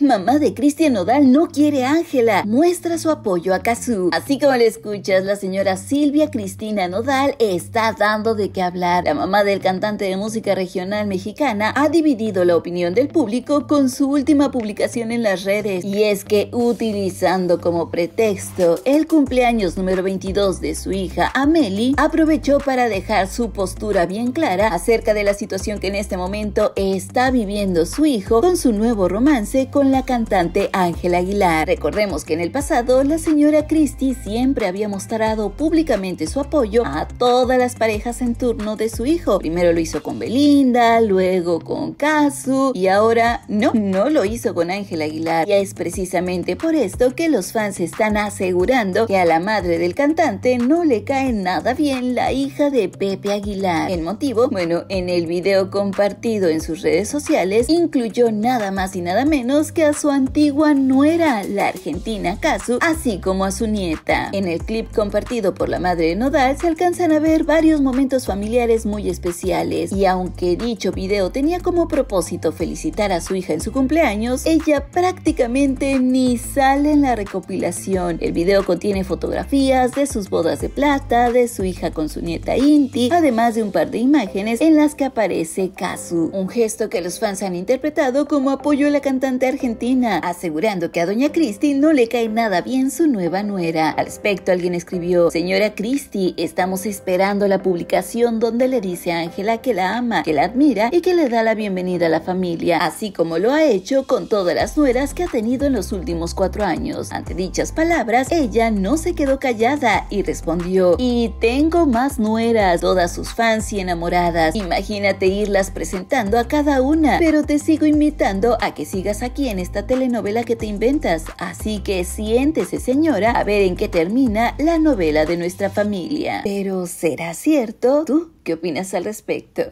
Mamá de Cristian Nodal no quiere a Ángela, muestra su apoyo a Kazú. Así como le escuchas, la señora Silvia Cristina Nodal está dando de qué hablar. La mamá del cantante de música regional mexicana ha dividido la opinión del público con su última publicación en las redes. Y es que utilizando como pretexto el cumpleaños número 22 de su hija Ameli, aprovechó para dejar su postura bien clara acerca de la situación que en este momento está viviendo su hijo con su nuevo romance con la cantante Ángela Aguilar. Recordemos que en el pasado la señora Christie siempre había mostrado públicamente su apoyo a todas las parejas en turno de su hijo. Primero lo hizo con Belinda, luego con Kazu y ahora no, no lo hizo con Ángel Aguilar. Y es precisamente por esto que los fans están asegurando que a la madre del cantante no le cae nada bien la hija de Pepe Aguilar. El motivo, bueno, en el video compartido en sus redes sociales incluyó nada más y nada menos que a su antigua nuera, la argentina Kazu, así como a su nieta. En el clip compartido por la madre de Nodal se alcanzan a ver varios momentos familiares muy especiales y aunque dicho video tenía como propósito felicitar a su hija en su cumpleaños, ella prácticamente ni sale en la recopilación. El video contiene fotografías de sus bodas de plata, de su hija con su nieta Inti, además de un par de imágenes en las que aparece Kazu, un gesto que los fans han interpretado como apoyo a la cantante argentina asegurando que a doña Cristi no le cae nada bien su nueva nuera. Al respecto, alguien escribió, señora Cristi, estamos esperando la publicación donde le dice a Ángela que la ama, que la admira y que le da la bienvenida a la familia, así como lo ha hecho con todas las nueras que ha tenido en los últimos cuatro años. Ante dichas palabras, ella no se quedó callada y respondió, y tengo más nueras, todas sus fans y enamoradas. Imagínate irlas presentando a cada una, pero te sigo invitando a que sigas aquí en esta telenovela que te inventas, así que siéntese señora a ver en qué termina la novela de nuestra familia. Pero ¿será cierto? ¿Tú qué opinas al respecto?